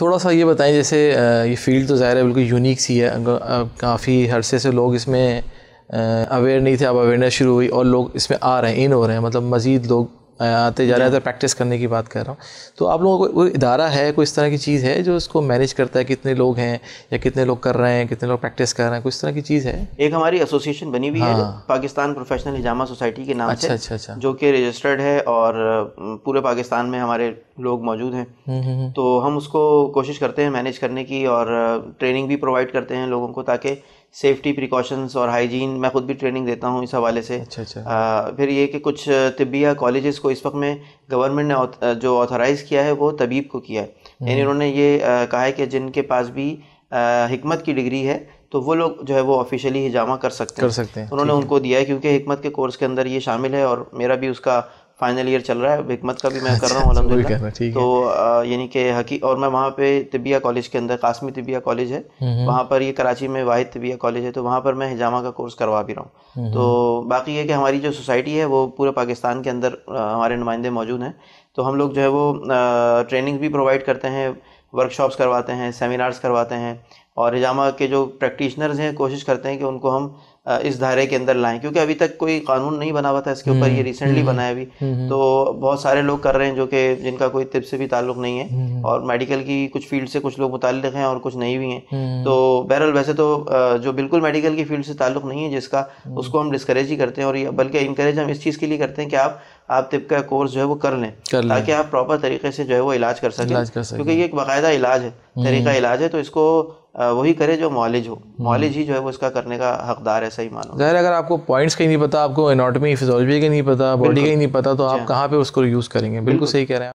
थोड़ा सा ये बताएं जैसे ये फील्ड तो ज़ाहिर है बिल्कुल यूनिक सी है काफ़ी हरसे से लोग इसमें अवेयर नहीं थे अब अवेयरनेस शुरू हुई और लोग इसमें आ रहे हैं इन हो रहे हैं मतलब मज़ीद लोग आते जा रहे हैं प्रैक्टिस करने की बात कर रहा हूँ तो आप लोगों को कोई इदारा है कोई इस तरह की चीज़ है जो इसको मैनेज करता है कितने लोग हैं या कितने लोग कर रहे हैं कितने लोग प्रैक्टिस कर रहे हैं कोई इस तरह की चीज़ है एक हमारी एसोसिएशन बनी हुई हाँ। है पाकिस्तान प्रोफेशनल इजामा सोसाइटी के नाम अच्छा, से अच्छा, अच्छा। जो कि रजिस्टर्ड है और पूरे पाकिस्तान में हमारे लोग मौजूद हैं हम्म, हम्म, हम्म। तो हम उसको कोशिश करते हैं मैनेज करने की और ट्रेनिंग भी प्रोवाइड करते हैं लोगों को ताकि सेफ्टी प्रिकॉशंस और हाइजीन मैं खुद भी ट्रेनिंग देता हूँ इस हवाले से अच्छा अच्छा फिर ये कि कुछ तिबिया कॉलेजेस को इस वक्त में गवर्नमेंट ने जो ऑथराइज़ किया है वो तबीब को किया है यानी उन्होंने ये कहा है कि जिनके पास भी हमत हिकमत की डिग्री है तो वो लोग जो है वो ऑफिशियली हिजामा कर सकते हैं कर सकते हैं उन्होंने उनको दिया है क्योंकि हमत के कोर्स के अंदर ये शामिल है और मेरा भी उसका फाइनल ईयर चल रहा है हमत का भी मैं कर रहा हूँ अच्छा, अलहमदिल्ला तो यानी कि हकी और मैं वहाँ पे तिबिया कॉलेज के अंदर कासमी तिबिया कॉलेज है हम्म, हम्म। वहाँ पर ये कराची में वाहिद तिबिया कॉलेज है तो वहाँ पर मैं हिजामा का कोर्स करवा भी रहा हूँ हम्म, तो बाकी ये कि हमारी जो सोसाइटी है वो पूरे पाकिस्तान के अंदर हमारे नुमाइंदे मौजूद हैं तो हम लोग जो है वो ट्रेनिंग भी प्रोवाइड करते हैं वर्कशॉप्स करवाते हैं सेमिनार्स करवाते हैं और हिजामा के जो प्रैक्टिशनर्स हैं कोशिश करते हैं कि उनको हम इस धारे के अंदर लाएं क्योंकि अभी तक कोई कानून नहीं बना हुआ था इसके ऊपर ये रिसेंटली हम्म, हम्म, बनाया अभी हम्म। तो बहुत सारे लोग कर रहे हैं जो कि जिनका कोई तिब से भी ताल्लुक नहीं है और मेडिकल की कुछ फील्ड से कुछ लोग मुतल हैं और कुछ नहीं भी हैं तो बहरहाल वैसे तो जो बिल्कुल मेडिकल की फील्ड से ताल्लुक नहीं है जिसका उसको हम डिस्करेज ही करते हैं और बल्कि इंकरेज हम इस चीज़ के लिए करते हैं कि आप आप तिब का कोर्स जो है वो कर लें कर ताकि आप प्रॉपर तरीके से जो है वो इलाज कर सकें क्योंकि ये एक बाकायदा इलाज है हम्म। तरीका इलाज है तो इसको वही करे जो मॉलेज हो मॉलेज हम्म। ही जो है वो इसका करने का हकदार है सही मानो जहर अगर आपको पॉइंट्स का ही नहीं पता आपको एनाटॉमी फिजोलॉजी का नहीं पता बॉडी का ही नहीं पता तो आप कहाँ पे उसको यूज़ करेंगे बिल्कुल सही कह रहे हैं